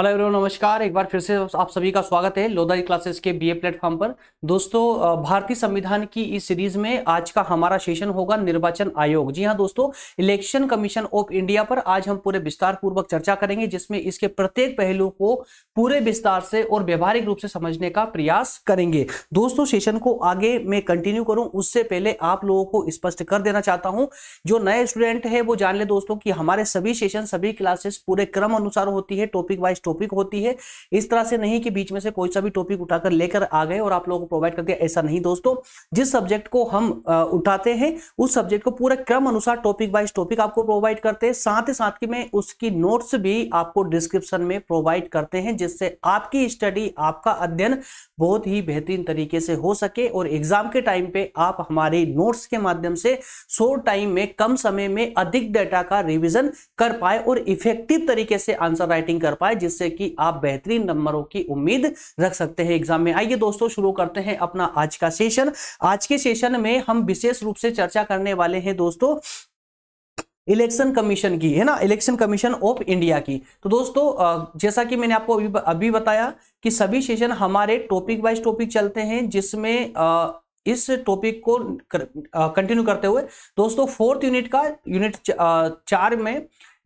hello everyone नमस्कार एक बार फिर से आप सभी का स्वागत है लोदारी क्लासेस के बीए प्लेटफॉर्म पर दोस्तों भारतीय संविधान की इस सीरीज में आज का हमारा सेशन होगा निर्वाचन आयोग जी हां दोस्तों इलेक्शन कमीशन ऑफ इंडिया पर आज हम पूरे विस्तार पूर्वक चर्चा करेंगे जिसमें इसके प्रत्येक पहलू को पूरे विस्तार से और व्यवहारिक रूप से समझने का प्रयास करेंगे दोस्तों सेशन को आगे मैं कंटिन्यू करूँ उससे पहले आप लोगों को स्पष्ट कर देना चाहता हूं जो नए स्टूडेंट है वो जान ले दोस्तों की हमारे सभी सेशन सभी क्लासेस पूरे क्रम अनुसार होती है टॉपिक वाइज टॉपिक होती है इस तरह से नहीं कि बीच में से कोई सा भी टॉपिक उठाकर लेकर आ गए और आप लोगों को प्रोवाइड कर दिया ऐसा नहीं दोस्तों जिस सब्जेक्ट को हम उठाते हैं उस सब्जेक्ट को पूरे क्रम अनुसार टॉपिक वाइज टॉपिक आपको प्रोवाइड करते हैं साथ ही साथ में उसकी नोट्स भी आपको डिस्क्रिप्शन में प्रोवाइड करते हैं जिससे आपकी स्टडी आपका अध्ययन बहुत ही बेहतरीन तरीके से हो सके और एग्जाम के टाइम पे आप हमारे नोट्स के माध्यम से शोर्ट टाइम में कम समय में अधिक डेटा का रिवीजन कर पाए और इफेक्टिव तरीके से आंसर राइटिंग कर पाए जिस जिससे कि आप बेहतरीन नंबरों की उम्मीद रख सकते हैं एग्जाम में आइए दोस्तों शुरू करते हैं अपना आज का सेशन आज के सेशन में हम विशेष रूप से चर्चा करने वाले हैं दोस्तों इलेक्शन कमीशन की है ना इलेक्शन कमीशन ऑफ इंडिया की तो दोस्तों जैसा कि मैंने आपको अभी अभी बताया कि सभी सेशन हमारे टॉपिक वाइज टॉपिक चलते हैं जिसमें इस टॉपिक को कंटिन्यू करते हुए दोस्तों फोर्थ यूनिट का यूनिट चार में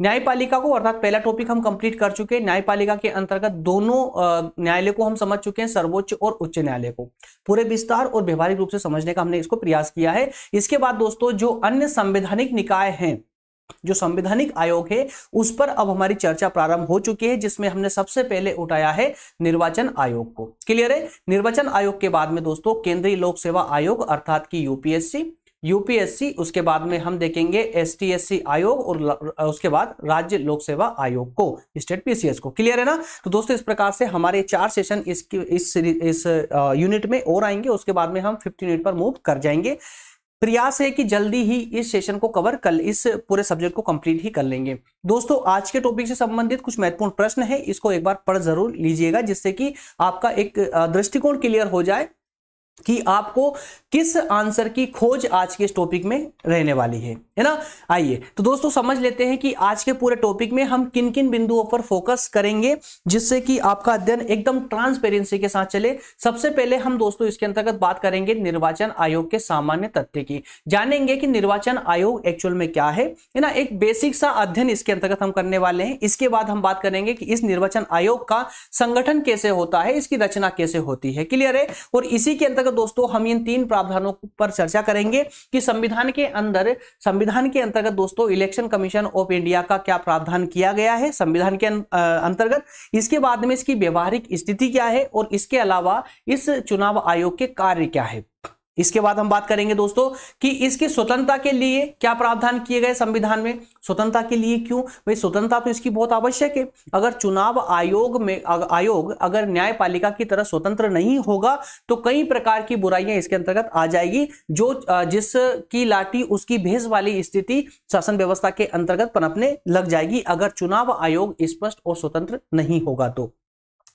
न्यायपालिका को अर्थात पहला टॉपिक हम कंप्लीट कर चुके हैं न्यायपालिका के अंतर्गत दोनों न्यायालय को हम समझ चुके हैं सर्वोच्च और उच्च न्यायालय को पूरे विस्तार और व्यवहारिक रूप से समझने का हमने इसको प्रयास किया है इसके बाद दोस्तों जो अन्य संवैधानिक निकाय हैं जो संवैधानिक आयोग है उस पर अब हमारी चर्चा प्रारंभ हो चुकी है जिसमें हमने सबसे पहले उठाया है निर्वाचन आयोग को क्लियर है निर्वाचन आयोग के बाद में दोस्तों केंद्रीय लोक सेवा आयोग अर्थात की यूपीएससी यूपीएससी उसके बाद में हम देखेंगे एसटीएससी आयोग और उसके बाद राज्य लोक सेवा आयोग को स्टेट पीसीएस को क्लियर है ना तो दोस्तों इस प्रकार से हमारे चार सेशन इस इस इस यूनिट में और आएंगे उसके बाद में हम फिफ्टी यूनिट पर मूव कर जाएंगे प्रयास है कि जल्दी ही इस सेशन को कवर कर इस पूरे सब्जेक्ट को कंप्लीट ही कर लेंगे दोस्तों आज के टॉपिक से संबंधित कुछ महत्वपूर्ण प्रश्न है इसको एक बार पढ़ जरूर लीजिएगा जिससे कि आपका एक दृष्टिकोण क्लियर हो जाए कि आपको किस आंसर की खोज आज के इस टॉपिक में रहने वाली है है ना आइए तो दोस्तों समझ लेते हैं कि आज के पूरे टॉपिक में हम किन किन बिंदुओं पर फोकस करेंगे जिससे कि आपका अध्ययन एकदम ट्रांसपेरेंसी के साथ चले सबसे पहले हम दोस्तों इसके अंतर्गत बात करेंगे निर्वाचन आयोग के सामान्य तथ्य की जानेंगे कि निर्वाचन आयोग एक्चुअल में क्या है है ना एक बेसिक सा अध्ययन इसके अंतर्गत हम करने वाले हैं इसके बाद हम बात करेंगे कि इस निर्वाचन आयोग का संगठन कैसे होता है इसकी रचना कैसे होती है क्लियर है और इसी के अंतर्गत तक तो दोस्तों हम इन तीन प्रावधानों पर चर्चा करेंगे कि संविधान के अंदर संविधान के अंतर्गत दोस्तों इलेक्शन कमीशन ऑफ इंडिया का क्या प्रावधान किया गया है संविधान के अं-, अंतर्गत इसके बाद में इसकी व्यवहारिक स्थिति क्या है और इसके अलावा इस चुनाव आयोग के कार्य क्या है इसके बाद हम बात करेंगे दोस्तों कि इसकी स्वतंत्रता के लिए क्या प्रावधान किए गए संविधान में स्वतंत्रता के लिए क्यों भाई स्वतंत्रता तो इसकी बहुत आवश्यक है अगर चुनाव आयोग में आयोग अगर न्यायपालिका की तरह स्वतंत्र नहीं होगा तो कई प्रकार की बुराइयां इसके अंतर्गत आ जाएगी जो जिस की लाठी उसकी भेज वाली स्थिति शासन व्यवस्था के अंतर्गत पनपने लग जाएगी अगर चुनाव आयोग स्पष्ट और स्वतंत्र नहीं होगा तो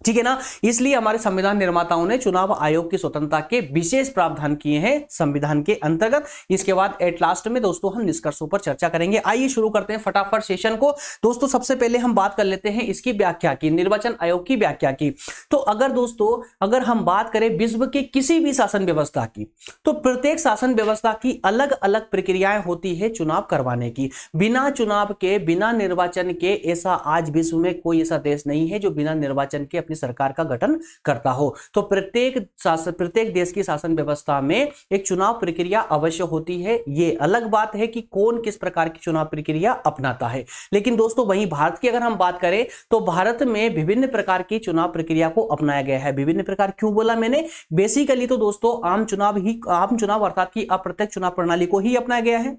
ठीक है ना इसलिए हमारे संविधान निर्माताओं ने चुनाव आयोग की स्वतंत्रता के विशेष प्रावधान किए हैं संविधान के अंतर्गत इसके बाद एट लास्ट में दोस्तों हम निष्कर्षों पर चर्चा करेंगे आइए शुरू करते हैं फटाफट सेशन को दोस्तों सबसे पहले हम बात कर लेते हैं इसकी व्याख्या की निर्वाचन आयोग की व्याख्या की तो अगर दोस्तों अगर हम बात करें विश्व के किसी भी शासन व्यवस्था की तो प्रत्येक शासन व्यवस्था की अलग अलग प्रक्रियाएं होती है चुनाव करवाने की बिना चुनाव के बिना निर्वाचन के ऐसा आज विश्व में कोई ऐसा देश नहीं है जो बिना निर्वाचन के अपनी सरकार का गठन करता हो तो प्रत्येक शासन प्रत्येक देश की शासन व्यवस्था में एक चुनाव प्रक्रिया अवश्य होती है ये अलग बात है कि कौन किस प्रकार की चुनाव प्रक्रिया अपनाता है लेकिन दोस्तों वहीं भारत की अगर हम बात करें तो भारत में विभिन्न प्रकार की चुनाव प्रक्रिया को अपनाया गया है विभिन्न प्रकार क्यों बोला मैंने बेसिकली तो दोस्तों आम चुनाव ही आम चुनाव अर्थात की अप्रत्यक्ष चुनाव प्रणाली को ही अपनाया गया है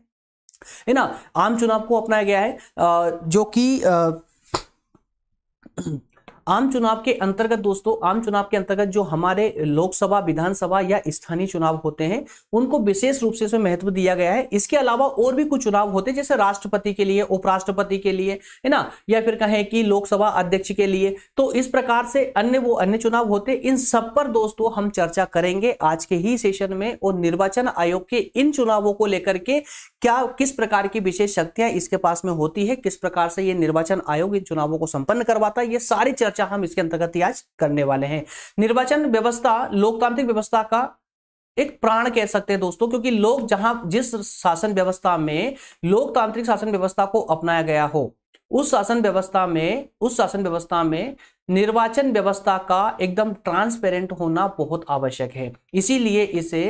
है ना आम चुनाव को अपनाया गया है जो कि आम चुनाव के अंतर्गत दोस्तों आम चुनाव के अंतर्गत जो हमारे लोकसभा विधानसभा या स्थानीय चुनाव होते हैं उनको विशेष रूप से इसमें महत्व दिया गया है इसके अलावा और भी कुछ चुनाव होते हैं जैसे राष्ट्रपति के लिए उपराष्ट्रपति के लिए है ना या फिर कहें कि लोकसभा अध्यक्ष के लिए तो इस प्रकार से अन्य वो अन्य चुनाव होते इन सब पर दोस्तों हम चर्चा करेंगे आज के ही सेशन में और निर्वाचन आयोग के इन चुनावों को लेकर के क्या किस प्रकार की विशेष शक्तियां इसके पास में होती है किस प्रकार से ये निर्वाचन आयोग इन चुनावों को संपन्न करवाता है ये सारी चर्चा चर्चा हम इसके अंतर्गत आज करने वाले हैं निर्वाचन व्यवस्था लोकतांत्रिक व्यवस्था का एक प्राण कह सकते हैं दोस्तों क्योंकि लोग जहां जिस शासन व्यवस्था में लोकतांत्रिक शासन व्यवस्था को अपनाया गया हो उस शासन व्यवस्था में उस शासन व्यवस्था में निर्वाचन व्यवस्था का एकदम ट्रांसपेरेंट होना बहुत आवश्यक है इसीलिए इसे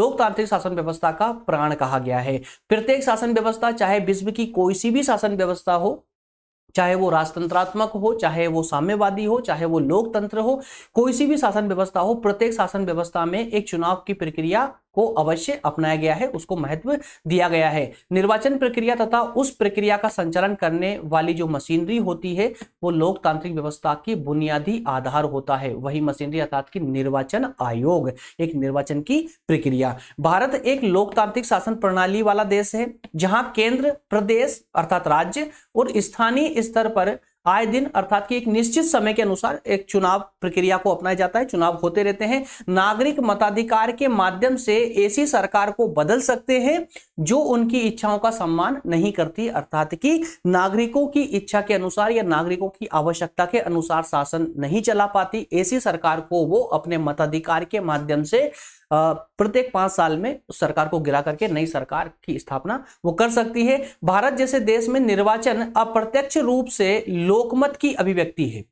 लोकतांत्रिक शासन व्यवस्था का प्राण कहा गया है प्रत्येक शासन व्यवस्था चाहे विश्व की कोई सी भी शासन व्यवस्था हो चाहे वो राजतंत्रात्मक हो चाहे वो साम्यवादी हो चाहे वो लोकतंत्र हो कोई सी भी शासन व्यवस्था हो प्रत्येक शासन व्यवस्था में एक चुनाव की प्रक्रिया को अवश्य अपनाया गया है उसको महत्व दिया गया है निर्वाचन प्रक्रिया तथा उस प्रक्रिया का संचालन करने वाली जो मशीनरी होती है वो लोकतांत्रिक व्यवस्था की बुनियादी आधार होता है वही मशीनरी अर्थात की निर्वाचन आयोग एक निर्वाचन की प्रक्रिया भारत एक लोकतांत्रिक शासन प्रणाली वाला देश है जहां केंद्र प्रदेश अर्थात राज्य और स्थानीय स्तर पर आए दिन अर्थात कि एक निश्चित समय के अनुसार एक चुनाव प्रक्रिया को अपनाया जाता है चुनाव होते रहते हैं नागरिक मताधिकार के माध्यम से ऐसी सरकार को बदल सकते हैं जो उनकी इच्छाओं का सम्मान नहीं करती अर्थात कि नागरिकों की इच्छा के अनुसार या नागरिकों की आवश्यकता के अनुसार शासन नहीं चला पाती ऐसी सरकार को वो अपने मताधिकार के माध्यम से प्रत्येक पांच साल में उस सरकार को गिरा करके नई सरकार की स्थापना वो कर सकती है भारत जैसे देश में निर्वाचन अप्रत्यक्ष रूप से लोकमत की अभिव्यक्ति है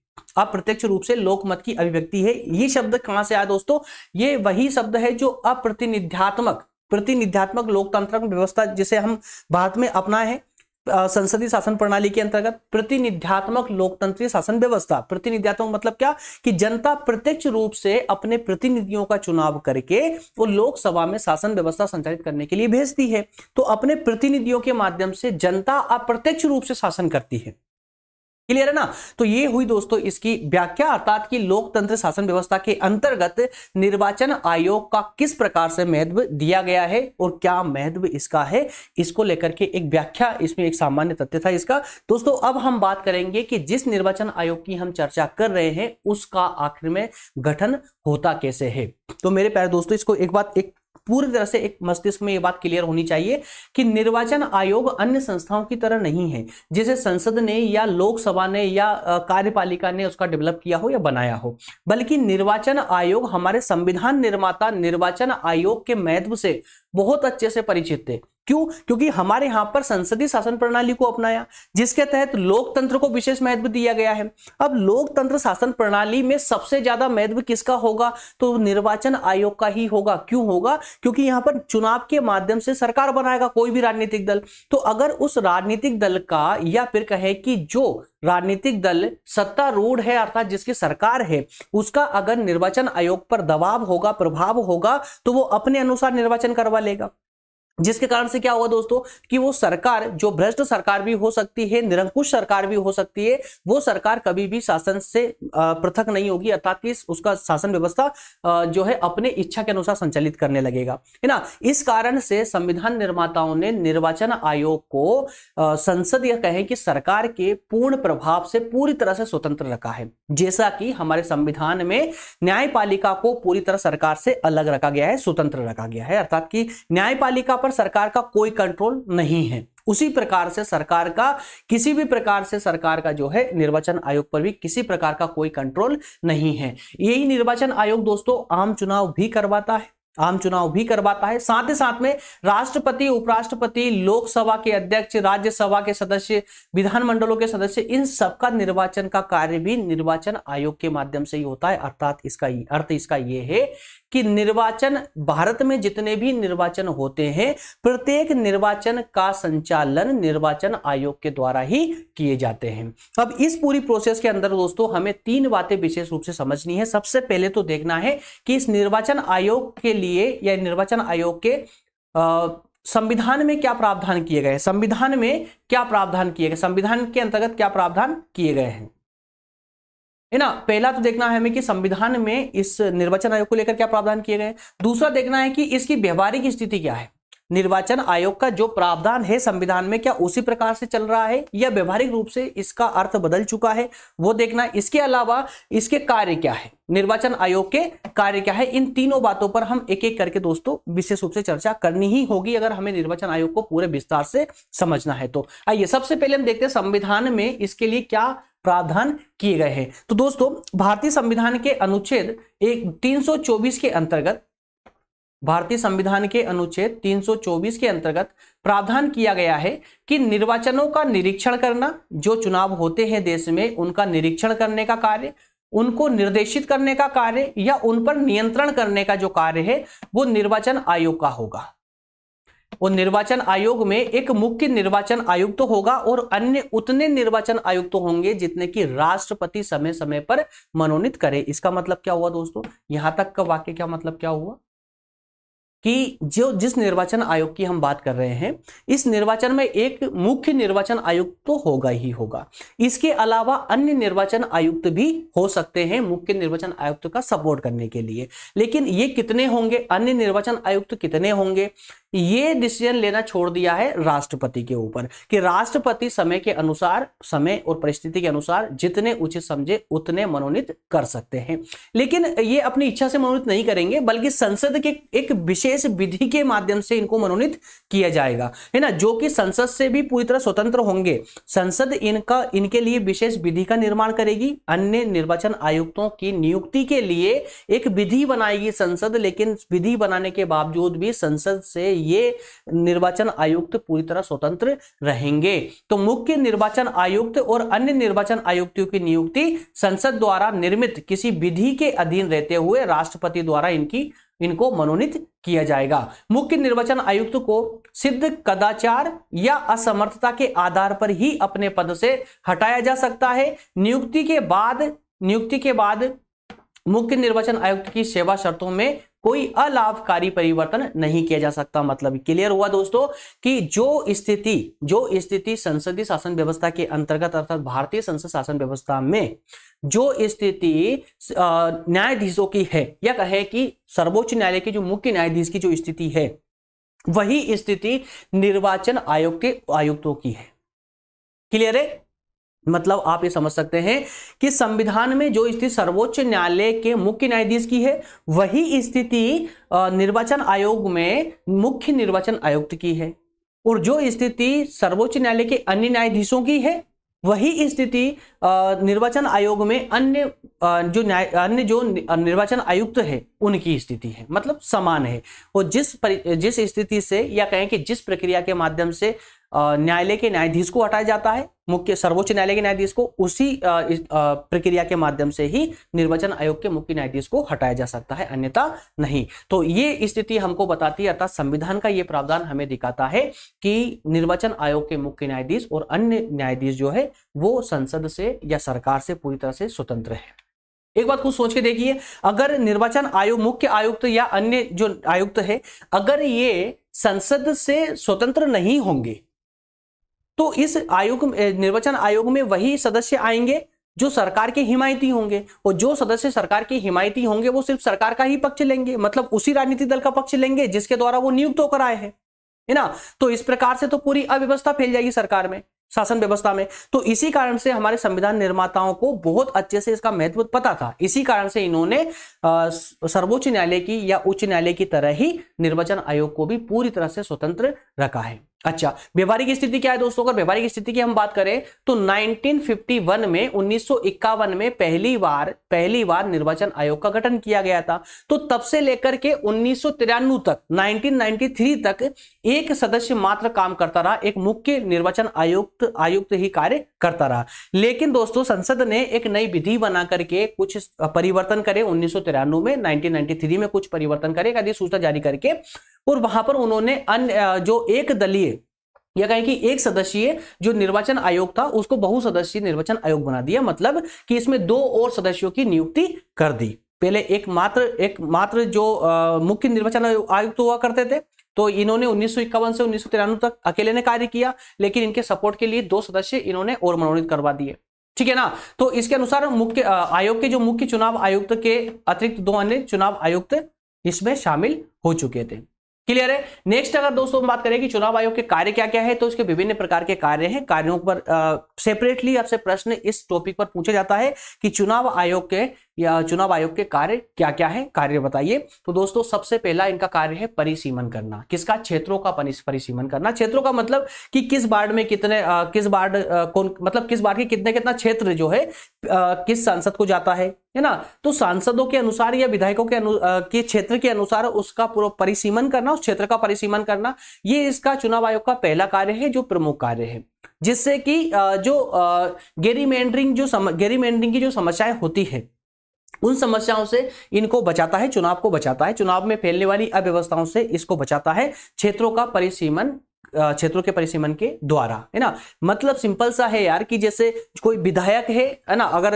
अप्रत्यक्ष रूप से लोकमत की अभिव्यक्ति है ये शब्द कहां से आया दोस्तों ये वही शब्द है जो अप्रतिनिध्यात्मक प्रतिनिध्यात्मक लोकतांत्रिक व्यवस्था जिसे हम भारत में अपनाए हैं संसदीय शासन प्रणाली के अंतर्गत प्रतिनिध्यात्मक लोकतंत्रीय शासन व्यवस्था प्रतिनिध्यात्मक मतलब क्या कि जनता प्रत्यक्ष रूप से अपने प्रतिनिधियों का चुनाव करके वो लोकसभा में शासन व्यवस्था संचालित करने के लिए भेजती है तो अपने प्रतिनिधियों के माध्यम से जनता अप्रत्यक्ष रूप से शासन करती है क्लियर है ना तो ये हुई दोस्तों इसकी व्याख्या अर्थात कि लोकतंत्र शासन व्यवस्था के अंतर्गत निर्वाचन आयोग का किस प्रकार से महत्व दिया गया है और क्या महत्व इसका है इसको लेकर के एक व्याख्या इसमें एक सामान्य तथ्य था इसका दोस्तों अब हम बात करेंगे कि जिस निर्वाचन आयोग की हम चर्चा कर रहे हैं उसका आखिर में गठन होता कैसे है तो मेरे प्यारे दोस्तों इसको एक बात एक पूरी तरह से एक मस्तिष्क में ये बात क्लियर होनी चाहिए कि निर्वाचन आयोग अन्य संस्थाओं की तरह नहीं है जिसे संसद ने या लोकसभा ने या कार्यपालिका ने उसका डेवलप किया हो या बनाया हो बल्कि निर्वाचन आयोग हमारे संविधान निर्माता निर्वाचन आयोग के महत्व से बहुत अच्छे से परिचित थे क्यों क्योंकि हमारे यहां पर संसदीय शासन प्रणाली को अपनाया जिसके तहत लोकतंत्र को विशेष महत्व दिया गया है अब लोकतंत्र शासन प्रणाली में सबसे ज्यादा महत्व किसका होगा तो निर्वाचन आयोग का ही होगा क्यों होगा क्योंकि यहां पर चुनाव के माध्यम से सरकार बनाएगा कोई भी राजनीतिक दल तो अगर उस राजनीतिक दल का या फिर कहे कि जो राजनीतिक दल सत्तारूढ़ है अर्थात जिसकी सरकार है उसका अगर निर्वाचन आयोग पर दबाव होगा प्रभाव होगा तो वो अपने अनुसार निर्वाचन करवा लेगा जिसके कारण से क्या होगा दोस्तों कि वो सरकार जो भ्रष्ट सरकार भी हो सकती है निरंकुश सरकार भी हो सकती है वो सरकार कभी भी शासन से पृथक नहीं होगी अर्थात कि उसका शासन व्यवस्था जो है अपने इच्छा के अनुसार संचालित करने लगेगा है ना इस कारण से संविधान निर्माताओं ने निर्वाचन आयोग को संसद यह कहे कि सरकार के पूर्ण प्रभाव से पूरी तरह से स्वतंत्र रखा है जैसा कि हमारे संविधान में न्यायपालिका को पूरी तरह सरकार से अलग रखा गया है स्वतंत्र रखा गया है अर्थात की न्यायपालिका पर सरकार का कोई कंट्रोल नहीं है उसी प्रकार से सरकार का किसी भी प्रकार से सरकार का जो है निर्वाचन आयोग पर भी किसी प्रकार का कोई कंट्रोल नहीं है यही निर्वाचन आयोग दोस्तों आम चुनाव भी करवाता है आम चुनाव भी करवाता है साथ ही साथ में राष्ट्रपति उपराष्ट्रपति लोकसभा के अध्यक्ष राज्यसभा के सदस्य विधानमंडलों के सदस्य इन सबका निर्वाचन का कार्य भी निर्वाचन आयोग के माध्यम से ही होता है अर्थात इसका अर्थ इसका यह है कि निर्वाचन भारत में जितने भी निर्वाचन होते हैं प्रत्येक निर्वाचन का संचालन निर्वाचन आयोग के द्वारा ही किए जाते हैं अब इस पूरी प्रोसेस के अंदर दोस्तों हमें तीन बातें विशेष रूप से समझनी है सबसे पहले तो देखना है कि इस निर्वाचन आयोग के लिए या निर्वाचन आयोग के संविधान में क्या प्रावधान किए गए संविधान में क्या प्रावधान किए गए संविधान के अंतर्गत क्या प्रावधान किए गए हैं है ना पहला तो देखना है हमें कि संविधान में इस निर्वाचन आयोग को लेकर क्या प्रावधान किए गए दूसरा देखना है कि इसकी व्यवहारिक स्थिति क्या है निर्वाचन आयोग का जो प्रावधान है संविधान में क्या उसी प्रकार से चल रहा है या व्यवहारिक रूप से इसका अर्थ बदल चुका है वो देखना इसके अलावा इसके कार्य क्या है निर्वाचन आयोग के कार्य क्या है इन तीनों बातों पर हम एक एक करके दोस्तों विशेष रूप से चर्चा करनी ही होगी अगर हमें निर्वाचन आयोग को पूरे विस्तार से समझना है तो आइए सबसे पहले हम देखते हैं संविधान में इसके लिए क्या प्रावधान किए गए हैं तो दोस्तों भारतीय संविधान के अनुच्छेद एक 324 के अंतर्गत भारतीय संविधान के अनुच्छेद 324 के अंतर्गत प्रावधान किया गया है कि निर्वाचनों का निरीक्षण करना जो चुनाव होते हैं देश में उनका निरीक्षण करने का कार्य उनको निर्देशित करने का कार्य या उन पर नियंत्रण करने का जो कार्य है वो निर्वाचन आयोग का होगा वो निर्वाचन आयोग में एक मुख्य निर्वाचन आयुक्त तो होगा और अन्य उतने निर्वाचन आयुक्त तो होंगे जितने की राष्ट्रपति समय समय पर मनोनीत करे इसका मतलब क्या हुआ दोस्तों यहां तक का वाक्य क्या मतलब क्या हुआ कि जो जिस निर्वाचन आयोग की हम बात कर रहे हैं इस निर्वाचन में एक मुख्य निर्वाचन आयुक्त तो होगा ही होगा इसके अलावा अन्य निर्वाचन आयुक्त भी हो सकते हैं मुख्य निर्वाचन आयुक्त का सपोर्ट करने के लिए लेकिन ये कितने होंगे अन्य निर्वाचन आयुक्त कितने होंगे ये डिसीजन लेना छोड़ दिया है राष्ट्रपति के ऊपर कि राष्ट्रपति समय के अनुसार समय और परिस्थिति के अनुसार जितने उचित समझे उतने मनोनीत कर सकते हैं लेकिन ये अपनी इच्छा से मनोनीत नहीं करेंगे बल्कि संसद के एक विशेष विधि के माध्यम से इनको मनोनीत किया जाएगा है ना जो कि संसद से भी पूरी तरह स्वतंत्र होंगे संसद इनका इनके लिए विशेष विधि का निर्माण करेगी अन्य निर्वाचन आयुक्तों की नियुक्ति के लिए एक विधि बनाएगी संसद लेकिन विधि बनाने के बावजूद भी संसद से ये निर्वाचन आयुक्त पूरी तरह स्वतंत्र रहेंगे तो मुख्य निर्वाचन आयुक्त और अन्य निर्वाचन आयुक्तियों की नियुक्ति संसद द्वारा निर्मित किसी विधि के अधीन रहते हुए राष्ट्रपति द्वारा इनकी इनको मनोनीत किया जाएगा मुख्य निर्वाचन आयुक्त को सिद्ध कदाचार या असमर्थता के आधार पर ही अपने पद से हटाया जा सकता है नियुक्ति के बाद नियुक्ति के बाद मुख्य निर्वाचन आयुक्त की सेवा शर्तों में कोई अलाभकारी परिवर्तन नहीं किया जा सकता मतलब क्लियर हुआ दोस्तों कि जो स्थिति जो स्थिति संसदीय शासन व्यवस्था के अंतर्गत अर्थात भारतीय संसद शासन व्यवस्था में जो स्थिति न्यायाधीशों की है या कहे कि सर्वोच्च न्यायालय के जो मुख्य न्यायाधीश की जो स्थिति है वही स्थिति निर्वाचन आयोग के आयुक्तों की है क्लियर है मतलब आप ये समझ सकते हैं कि संविधान में जो स्थिति सर्वोच्च न्यायालय के मुख्य न्यायाधीश की है वही स्थिति निर्वाचन आयोग में मुख्य निर्वाचन आयुक्त की है और जो स्थिति सर्वोच्च न्यायालय के अन्य न्यायाधीशों की है वही स्थिति निर्वाचन आयोग में अन्य जो न्याय अन्य जो निर्वाचन आयुक्त है उनकी स्थिति है मतलब समान है और जिस जिस स्थिति से या कहें कि जिस प्रक्रिया के माध्यम से न्यायालय के न्यायाधीश को हटाया जाता है मुख्य सर्वोच्च न्यायालय के न्यायाधीश को उसी प्रक्रिया के माध्यम से ही निर्वाचन आयोग के मुख्य न्यायाधीश को हटाया जा सकता है अन्यथा नहीं तो ये स्थिति हमको बताती है अर्थात संविधान का ये प्रावधान हमें दिखाता है कि निर्वाचन आयोग के मुख्य न्यायाधीश और अन्य न्यायाधीश जो है वो संसद से या सरकार से पूरी तरह से स्वतंत्र है एक बात कुछ सोच के देखिए अगर निर्वाचन आयोग मुख्य आयुक्त या अन्य जो आयुक्त है अगर ये संसद से स्वतंत्र नहीं होंगे तो इस आयोग निर्वाचन आयोग में वही सदस्य आएंगे जो सरकार के हिमायती होंगे और जो सदस्य सरकार के हिमायती होंगे वो सिर्फ सरकार का ही पक्ष लेंगे मतलब उसी राजनीतिक दल का पक्ष लेंगे जिसके द्वारा वो नियुक्त होकर आए हैं है ना तो इस प्रकार से तो पूरी अव्यवस्था फैल जाएगी सरकार में शासन व्यवस्था में तो इसी कारण से हमारे संविधान निर्माताओं को बहुत अच्छे से इसका महत्व पता था इसी कारण से इन्होंने सर्वोच्च न्यायालय की या उच्च न्यायालय की तरह ही निर्वाचन आयोग को भी पूरी तरह से स्वतंत्र रखा है अच्छा व्यवहारिक स्थिति क्या है दोस्तों अगर व्यवहारिक स्थिति की हम बात करें तो 1951 में 1951 में पहली बार पहली बार निर्वाचन आयोग का गठन किया गया था तो तब से लेकर के उन्नीस तक 1993 तक एक सदस्य मात्र काम करता रहा एक मुख्य निर्वाचन आयुक्त आयुक्त ही कार्य करता रहा लेकिन दोस्तों संसद ने एक नई विधि बना करके कुछ परिवर्तन करे उन्नीस में नाइनटीन में कुछ परिवर्तन करे अधिसूचना जारी करके और वहां पर उन्होंने अन्य जो एक दलीय या कहें कि एक सदस्यीय जो निर्वाचन आयोग था उसको बहुसदस्यीय निर्वाचन आयोग बना दिया मतलब कि इसमें दो और सदस्यों की नियुक्ति कर दी पहले एक मात्र एक मात्र जो मुख्य निर्वाचन आयुक्त तो हुआ करते थे तो इन्होंने उन्नीस से उन्नीस तक अकेले ने कार्य किया लेकिन इनके सपोर्ट के लिए दो सदस्य इन्होंने और मनोनीत करवा दिए ठीक है ना तो इसके अनुसार मुख्य आयोग के जो मुख्य चुनाव आयुक्त के अतिरिक्त दो अन्य चुनाव आयुक्त इसमें शामिल हो चुके थे क्लियर है नेक्स्ट अगर दोस्तों हम बात करें कि चुनाव आयोग के कार्य क्या क्या है तो इसके विभिन्न प्रकार के कार्य हैं कार्यों पर सेपरेटली आपसे प्रश्न इस टॉपिक पर पूछा जाता है कि चुनाव आयोग के या चुनाव आयोग के कार्य क्या क्या है कार्य बताइए तो दोस्तों सबसे पहला इनका कार्य है परिसीमन करना किसका क्षेत्रों का परिसीमन करना क्षेत्रों का मतलब कि किस बार्ड में कितने आ, किस बार्ड कौन मतलब किस बार्ड के कितने कितना क्षेत्र जो है आ, किस सांसद को जाता है है ना तो सांसदों के अनुसार या विधायकों के अनु के क्षेत्र के अनुसार उसका पूरा परिसीमन करना उस क्षेत्र का परिसीमन करना ये इसका चुनाव आयोग का पहला कार्य है जो प्रमुख कार्य है जिससे कि जो गेरी मेंडरिंग जो गेरी मेंडरिंग की जो समस्याएं होती है उन समस्याओं से इनको बचाता है चुनाव को बचाता है चुनाव में फैलने वाली अव्यवस्थाओं से इसको बचाता है क्षेत्रों का परिसीमन क्षेत्रों के परिसीमन के द्वारा है ना मतलब सिंपल सा है यार कि जैसे कोई विधायक है है ना अगर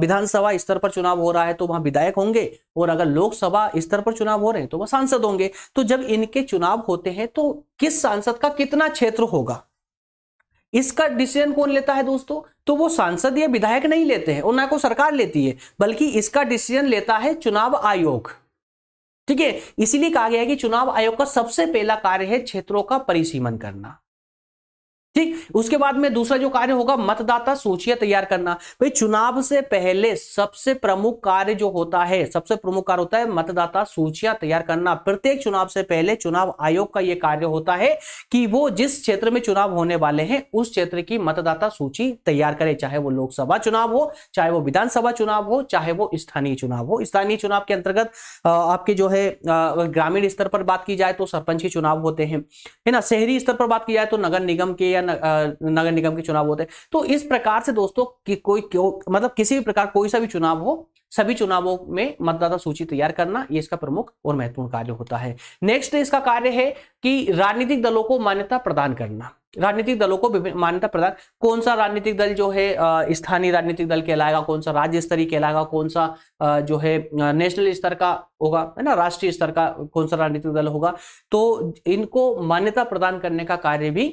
विधानसभा स्तर पर चुनाव हो रहा है तो वहां विधायक होंगे और अगर लोकसभा स्तर पर चुनाव हो रहे हैं तो वह सांसद होंगे तो जब इनके चुनाव होते हैं तो किस सांसद का कितना क्षेत्र होगा इसका डिसीजन कौन लेता है दोस्तों तो वो सांसद या विधायक नहीं लेते हैं और ना को सरकार लेती है बल्कि इसका डिसीजन लेता है चुनाव आयोग ठीक है इसीलिए कहा गया है कि चुनाव आयोग का सबसे पहला कार्य है क्षेत्रों का परिसीमन करना ठीक उसके बाद में दूसरा जो कार्य होगा मतदाता सूचियां तैयार करना भाई चुनाव से पहले सबसे प्रमुख कार्य जो होता है सबसे प्रमुख कार्य होता है मतदाता सूचियां तैयार करना प्रत्येक चुनाव से पहले चुनाव आयोग का यह कार्य होता है कि वो जिस क्षेत्र में चुनाव होने वाले हैं उस क्षेत्र की मतदाता सूची तैयार करे चाहे वो लोकसभा चुनाव हो चाहे वो विधानसभा चुनाव हो चाहे वो स्थानीय चुनाव हो स्थानीय चुनाव के अंतर्गत आपके जो है ग्रामीण स्तर पर बात की जाए तो सरपंच के चुनाव होते हैं है ना शहरी स्तर पर बात की जाए तो नगर निगम के या या नगर निगम के चुनाव होते हैं तो इस प्रकार से दोस्तों कि कोई क्यों मतलब किसी भी प्रकार कोई सा भी चुनाव हो सभी चुनावों में मतदाता सूची तैयार करना ये इसका प्रमुख और महत्वपूर्ण कार्य होता है नेक्स्ट इसका कार्य है कि राजनीतिक दलों को मान्यता प्रदान करना राजनीतिक दलों को मान्यता प्रदान कौन सा राजनीतिक दल जो है स्थानीय राजनीतिक दल कहलाएगा कौन सा राज्य स्तरीय कहलाएगा कौन सा जो है नेशनल स्तर का होगा है ना राष्ट्रीय स्तर का कौन सा राजनीतिक दल होगा तो इनको मान्यता प्रदान करने का कार्य भी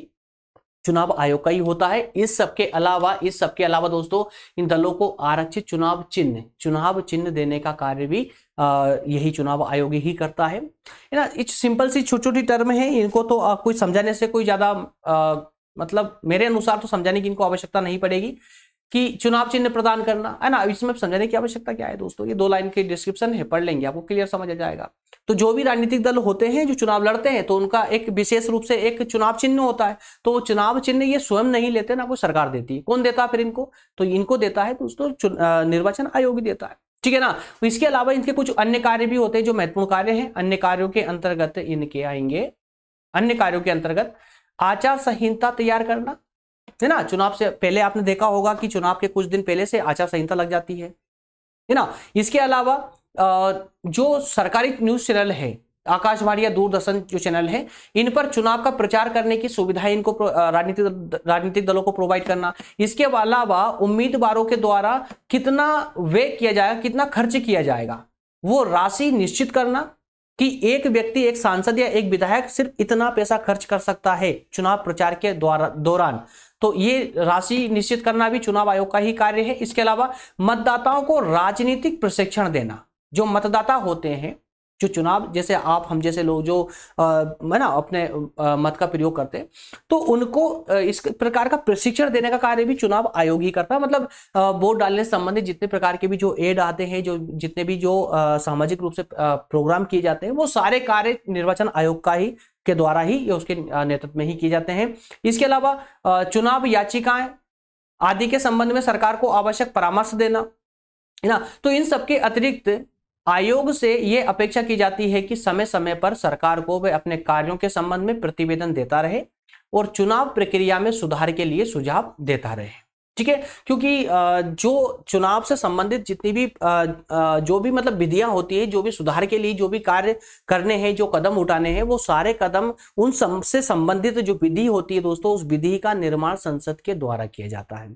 चुनाव आयोग का ही होता है इस सबके अलावा इस सबके अलावा दोस्तों इन दलों को आरक्षित चुनाव चिन्ह चुनाव चिन्ह देने का कार्य भी यही चुनाव आयोग ही करता है ना सिंपल सी छोटी छोटी टर्म है इनको तो कोई समझाने से कोई ज्यादा मतलब मेरे अनुसार तो समझाने की इनको आवश्यकता नहीं पड़ेगी कि चुनाव चिन्ह प्रदान करना है ना इसमें समझाने की आवश्यकता क्या है दोस्तों ये दो लाइन के डिस्क्रिप्शन है पढ़ लेंगे आपको क्लियर समझ आ जाएगा तो जो भी राजनीतिक दल होते हैं जो चुनाव लड़ते हैं तो उनका एक विशेष रूप से एक चुनाव चिन्ह होता है तो वो चुनाव चिन्ह ये स्वयं नहीं लेते ना कोई सरकार देती है कौन देता है फिर इनको तो इनको देता है दोस्तों निर्वाचन आयोग देता है ठीक है ना इसके अलावा इनके कुछ अन्य कार्य भी होते हैं जो महत्वपूर्ण कार्य है अन्य कार्यो के अंतर्गत इनके आएंगे अन्य कार्यो के अंतर्गत आचार संहिता तैयार करना है ना चुनाव से पहले आपने देखा होगा कि चुनाव के कुछ दिन पहले से आचार संहिता लग जाती है है ना इसके अलावा जो सरकारी न्यूज चैनल है आकाशवाणी या दूरदर्शन जो चैनल है इन पर चुनाव का प्रचार करने की सुविधा इनको राजनीतिक राजनीतिक दलों को प्रोवाइड करना इसके अलावा उम्मीदवारों के द्वारा कितना व्यय किया जाएगा कितना खर्च किया जाएगा वो राशि निश्चित करना कि एक व्यक्ति एक सांसद या एक विधायक सिर्फ इतना पैसा खर्च कर सकता है चुनाव प्रचार के द्वारा दौरान तो ये राशि निश्चित करना भी चुनाव आयोग का ही कार्य है इसके अलावा मतदाताओं को राजनीतिक प्रशिक्षण देना जो मतदाता होते हैं जो चुनाव जैसे आप हम जैसे लोग जो है ना अपने आ, मत का प्रयोग करते हैं तो उनको इस प्रकार का प्रशिक्षण देने का कार्य भी चुनाव आयोग ही करता है मतलब वोट डालने से संबंधित जितने प्रकार के भी जो एड आते हैं जो जितने भी जो सामाजिक रूप से प्रोग्राम किए जाते हैं वो सारे कार्य निर्वाचन आयोग का ही के द्वारा ही या उसके नेतृत्व में ही किए जाते हैं इसके अलावा चुनाव याचिकाएं आदि के संबंध में सरकार को आवश्यक परामर्श देना है ना तो इन सबके अतिरिक्त आयोग से ये अपेक्षा की जाती है कि समय समय पर सरकार को वे अपने कार्यों के संबंध में प्रतिवेदन देता रहे और चुनाव प्रक्रिया में सुधार के लिए सुझाव देता रहे ठीक है क्योंकि जो चुनाव से संबंधित जितनी भी जो भी मतलब विधियां होती है जो भी सुधार के लिए जो भी कार्य करने हैं जो कदम उठाने हैं वो सारे कदम उन से संबंधित जो विधि होती है दोस्तों उस विधि का निर्माण संसद के द्वारा किया जाता है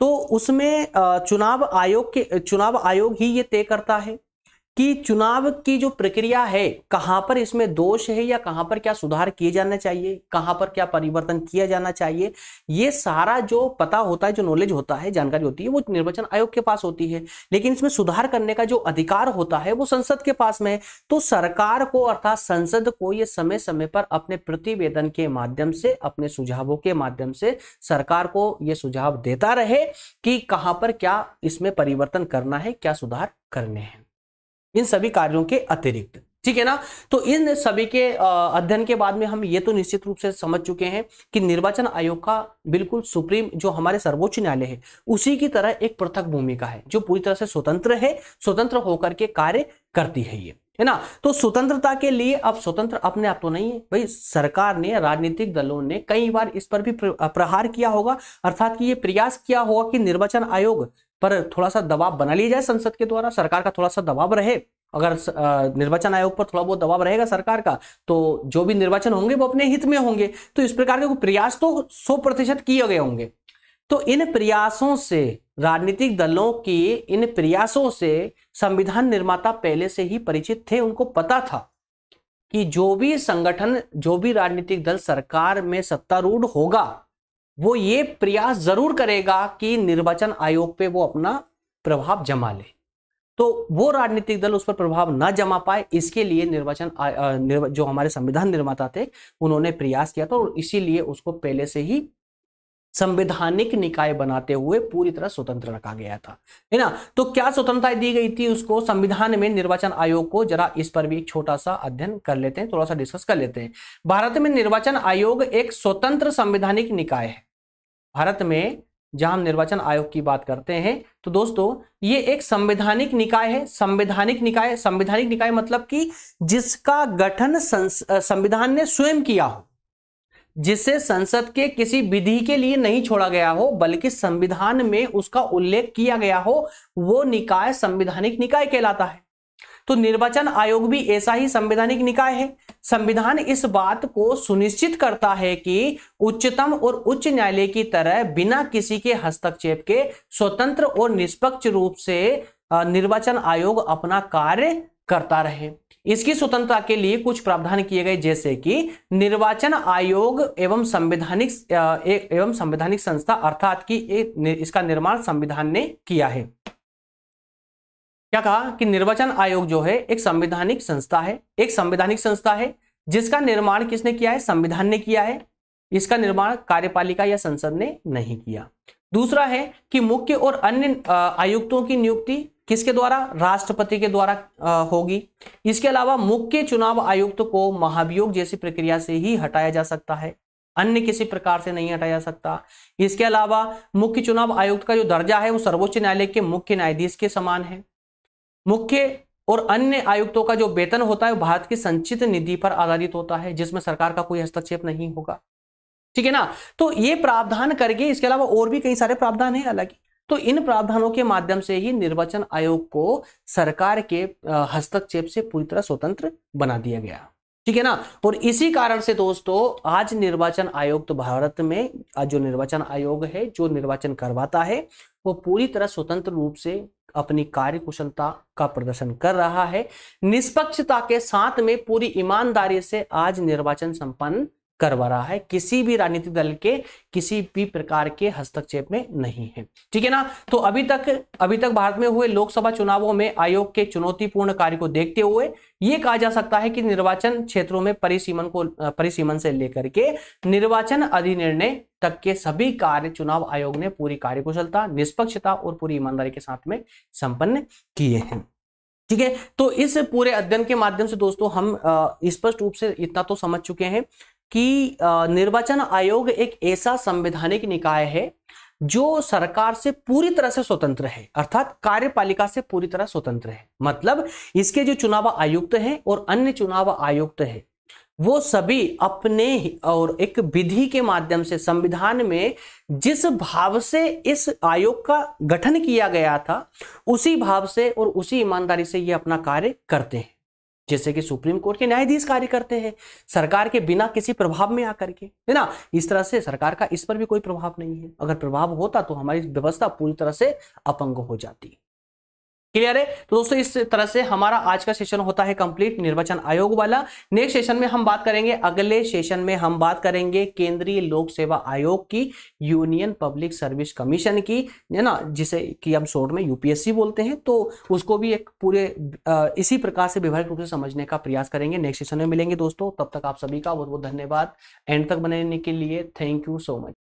तो उसमें चुनाव आयोग के चुनाव आयोग ही ये तय करता है कि चुनाव की जो प्रक्रिया है कहाँ पर इसमें दोष है या कहाँ पर क्या सुधार किए जाना चाहिए कहाँ पर क्या परिवर्तन किया जाना चाहिए ये सारा जो पता होता है जो नॉलेज होता है जानकारी होती है वो निर्वाचन आयोग के पास होती है लेकिन इसमें सुधार करने का जो अधिकार होता है वो संसद के पास में है तो सरकार को अर्थात संसद को ये समय समय पर अपने प्रतिवेदन के माध्यम से अपने सुझावों के माध्यम से सरकार को ये सुझाव देता रहे कि कहाँ पर क्या इसमें परिवर्तन करना है क्या सुधार करने हैं इन सभी कार्यों के अतिरिक्त ठीक है ना तो इन सभी के अध्ययन के बाद में हम ये तो निश्चित रूप से समझ चुके हैं कि निर्वाचन आयोग का बिल्कुल सुप्रीम जो हमारे सर्वोच्च न्यायालय है उसी की तरह एक पृथक भूमिका है जो पूरी तरह से स्वतंत्र है स्वतंत्र होकर के कार्य करती है ये है ना तो स्वतंत्रता के लिए अब स्वतंत्र अपने आप तो नहीं है भाई सरकार ने राजनीतिक दलों ने कई बार इस पर भी प्रहार किया होगा अर्थात कि ये प्रयास किया होगा कि निर्वाचन आयोग पर थोड़ा सा दबाव बना लिया जाए संसद के द्वारा सरकार का थोड़ा सा दबाव रहे अगर निर्वाचन आयोग पर थोड़ा बहुत दबाव रहेगा सरकार का तो जो भी निर्वाचन होंगे वो अपने हित में होंगे तो इस प्रकार के प्रयास तो सौ प्रतिशत किए गए होंगे तो इन प्रयासों से राजनीतिक दलों की इन प्रयासों से संविधान निर्माता पहले से ही परिचित थे उनको पता था कि जो भी संगठन जो भी राजनीतिक दल सरकार में सत्तारूढ़ होगा वो ये प्रयास जरूर करेगा कि निर्वाचन आयोग पे वो अपना प्रभाव जमा ले तो वो राजनीतिक दल उस पर प्रभाव न जमा पाए इसके लिए निर्वाचन निर्व, जो हमारे संविधान निर्माता थे उन्होंने प्रयास किया था और इसीलिए उसको पहले से ही संवैधानिक निकाय बनाते हुए पूरी तरह स्वतंत्र रखा गया था है ना तो क्या स्वतंत्रताएं दी गई थी उसको संविधान में निर्वाचन आयोग को जरा इस पर भी एक छोटा सा अध्ययन कर लेते हैं थोड़ा सा डिस्कस कर लेते हैं भारत में निर्वाचन आयोग एक स्वतंत्र संवैधानिक निकाय है भारत में जहां हम निर्वाचन आयोग की बात करते हैं तो दोस्तों ये एक संवैधानिक निकाय है संवैधानिक निकाय संवैधानिक निकाय मतलब कि जिसका गठन संविधान ने स्वयं किया हो जिसे संसद के किसी विधि के लिए नहीं छोड़ा गया हो बल्कि संविधान में उसका उल्लेख किया गया हो वो निकाय संवैधानिक निकाय कहलाता है तो निर्वाचन आयोग भी ऐसा ही संवैधानिक निकाय है संविधान इस बात को सुनिश्चित करता है कि उच्चतम और उच्च न्यायालय की तरह बिना किसी के हस्तक्षेप के स्वतंत्र और निष्पक्ष रूप से निर्वाचन आयोग अपना कार्य करता रहे इसकी स्वतंत्रता के लिए कुछ प्रावधान किए गए जैसे कि निर्वाचन आयोग एवं संवैधानिक एवं संवैधानिक संस्था अर्थात की इसका निर्माण संविधान ने किया है क्या कहा कि निर्वाचन आयोग जो है एक संवैधानिक संस्था है एक संवैधानिक संस्था है जिसका निर्माण किसने किया है संविधान ने किया है इसका निर्माण कार्यपालिका या संसद ने नहीं किया दूसरा है कि मुख्य और अन्य आयुक्तों की नियुक्ति किसके द्वारा राष्ट्रपति के द्वारा होगी इसके अलावा मुख्य चुनाव आयुक्त को महाभियोग जैसी प्रक्रिया से ही हटाया जा सकता है अन्य किसी प्रकार से नहीं हटाया जा सकता इसके अलावा मुख्य चुनाव आयुक्त का जो दर्जा है वो सर्वोच्च न्यायालय के मुख्य न्यायाधीश के समान है मुख्य और अन्य आयुक्तों का जो वेतन होता है भारत की संचित निधि पर आधारित होता है जिसमें सरकार का कोई हस्तक्षेप नहीं होगा ठीक है ना तो ये प्रावधान करके इसके अलावा और भी कई सारे प्रावधान है अलग तो इन प्रावधानों के माध्यम से ही निर्वाचन आयोग को सरकार के हस्तक्षेप से पूरी तरह स्वतंत्र बना दिया गया ठीक है ना और इसी कारण से दोस्तों आज निर्वाचन आयोग तो भारत में जो निर्वाचन आयोग है जो निर्वाचन करवाता है वो पूरी तरह स्वतंत्र रूप से अपनी कार्य कुशलता का प्रदर्शन कर रहा है निष्पक्षता के साथ में पूरी ईमानदारी से आज निर्वाचन संपन्न करवा रहा है किसी भी राजनीतिक दल के किसी भी प्रकार के हस्तक्षेप में नहीं है ठीक है ना तो अभी तक अभी तक भारत में हुए लोकसभा चुनावों में आयोग के चुनौतीपूर्ण कार्य को देखते हुए यह कहा जा सकता है कि निर्वाचन क्षेत्रों में परिसीमन को परिसीमन से लेकर के निर्वाचन अधिनिर्णय तक के सभी कार्य चुनाव आयोग ने पूरी कार्यकुशलता निष्पक्षता और पूरी ईमानदारी के साथ में संपन्न किए हैं ठीक है तो इस पूरे अध्ययन के माध्यम से दोस्तों हम स्पष्ट रूप से इतना तो समझ चुके हैं कि निर्वाचन आयोग एक ऐसा संवैधानिक निकाय है जो सरकार से पूरी तरह से स्वतंत्र है अर्थात कार्यपालिका से पूरी तरह स्वतंत्र है मतलब इसके जो चुनाव आयुक्त हैं और अन्य चुनाव आयुक्त हैं वो सभी अपने और एक विधि के माध्यम से संविधान में जिस भाव से इस आयोग का गठन किया गया था उसी भाव से और उसी ईमानदारी से ये अपना कार्य करते हैं जैसे कि सुप्रीम कोर्ट के न्यायाधीश कार्य करते हैं सरकार के बिना किसी प्रभाव में आकर के है ना इस तरह से सरकार का इस पर भी कोई प्रभाव नहीं है अगर प्रभाव होता तो हमारी व्यवस्था पूरी तरह से अपंग हो जाती है क्लियर है तो दोस्तों इस तरह से हमारा आज का सेशन होता है कंप्लीट निर्वाचन आयोग वाला नेक्स्ट सेशन में हम बात करेंगे अगले सेशन में हम बात करेंगे केंद्रीय लोक सेवा आयोग की यूनियन पब्लिक सर्विस कमीशन की है ना जिसे कि हम शोर में यूपीएससी बोलते हैं तो उसको भी एक पूरे इसी प्रकार से व्यवहारिक रूप से समझने का प्रयास करेंगे नेक्स्ट सेशन में मिलेंगे दोस्तों तब तक आप सभी का बहुत बहुत धन्यवाद एंड तक बने के लिए थैंक यू सो मच